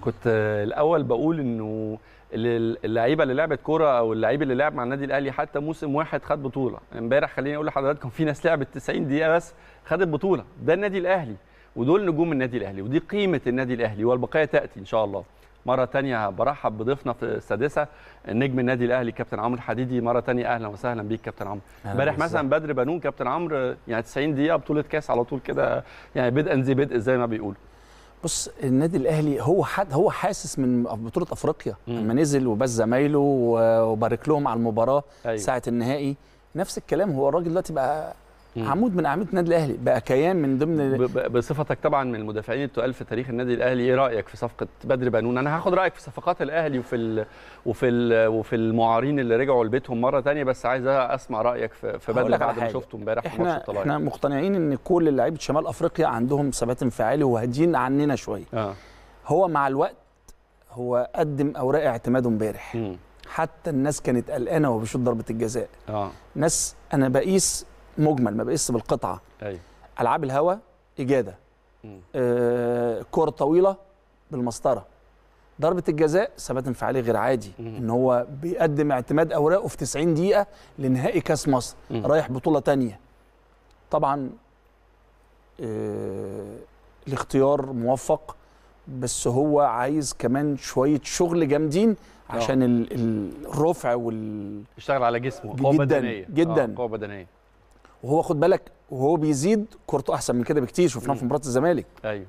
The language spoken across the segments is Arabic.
كنت الاول بقول انه اللعيبه اللي لعبت كوره او اللعيب اللي لعب مع النادي الاهلي حتى موسم واحد خد بطوله امبارح خليني اقول لحضراتكم في ناس لعبت 90 دقيقه بس خدت بطوله ده النادي الاهلي ودول نجوم النادي الاهلي ودي قيمه النادي الاهلي والبقيه تاتي ان شاء الله مره تانية برحب بضيفنا في السادسه نجم النادي الاهلي كابتن عمرو الحديدي مره تانية اهلا وسهلا بيك كابتن عمرو امبارح مثلا بدر بنون كابتن عمرو يعني 90 دقيقه بطوله كاس على طول كده يعني بدءا ذي بدء زي ما بيقولوا بص النادي الاهلي هو حد هو حاسس من بطوله افريقيا لما نزل وبس زمايله وبارك لهم على المباراه أيوه. ساعه النهائي نفس الكلام هو الراجل دلوقتي بقى عمود من اعمده النادي الاهلي بقى كيان من ضمن بصفتك طبعا من المدافعين التقال في تاريخ النادي الاهلي ايه رايك في صفقه بدر بنون انا هاخد رايك في صفقات الاهلي وفي ال... وفي ال... وفي المعارين اللي رجعوا لبيتهم مره ثانيه بس عايز اسمع رايك في, بدر بعد ما شفته امبارح في ماتش الطلائع احنا مقتنعين ان كل لعيبه شمال افريقيا عندهم ثبات انفعالي وهادين عننا شويه آه. هو مع الوقت هو قدم اوراق اعتماده امبارح حتى الناس كانت قلقانه وهو بيشوط ضربه الجزاء اه ناس انا بقيس مجمل ما بقيس بالقطعه ايوه العاب الهواء اجاده آه كرة طويله بالمسطره ضربه الجزاء ثبات انفعالي غير عادي مم. ان هو بيقدم اعتماد اوراقه في 90 دقيقه لنهائي كاس مصر مم. رايح بطوله تانية طبعا آه الاختيار موفق بس هو عايز كمان شويه شغل جامدين عشان آه. الرفع وال يشتغل على جسمه قوه بدنيه آه، جدا قوه بدنيه وهو خد بالك وهو بيزيد كورته احسن من كده بكتير شفناه في مباراه الزمالك ايوه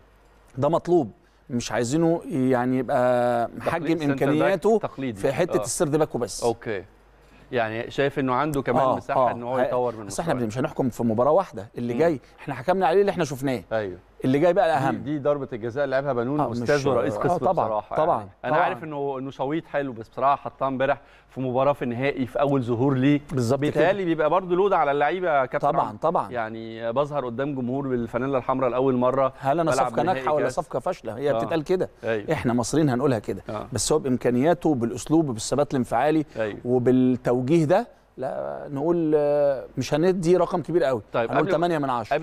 ده مطلوب مش عايزينه يعني يبقى محجم امكانياته في حته آه. السرد باك وبس اوكي يعني شايف انه عنده كمان آه مساحه آه. ان هو يطور من بس احنا مش هنحكم في مباراه واحده اللي م. جاي احنا حكمنا عليه اللي احنا شفناه ايوه اللي جاي بقى الاهم دي, دي ضربه الجزاء اللي لعبها بنون آه استاذ ورئيس آه، قسم آه طبعا بصراحه طبعا يعني. انا طبعاً عارف انه انه شويط حلو بس بصراحه حطها امبارح في مباراه في النهائي في اول ظهور ليه بالظبط بيتهيألي بيبقى برضه لود على اللعيبه كابتن طبعا عم. طبعا يعني بظهر قدام جمهور بالفانيلا الحمراء لاول مره هل انا صفقه ناجحه ولا صفقه فاشله هي آه. بتتقال كده أيوه. احنا مصريين هنقولها كده آه. بس هو بامكانياته بالاسلوب بالثبات الانفعالي أيوه. وبالتوجيه ده لا نقول آه، مش هندي رقم كبير قوي طيب هنقول 8 من 10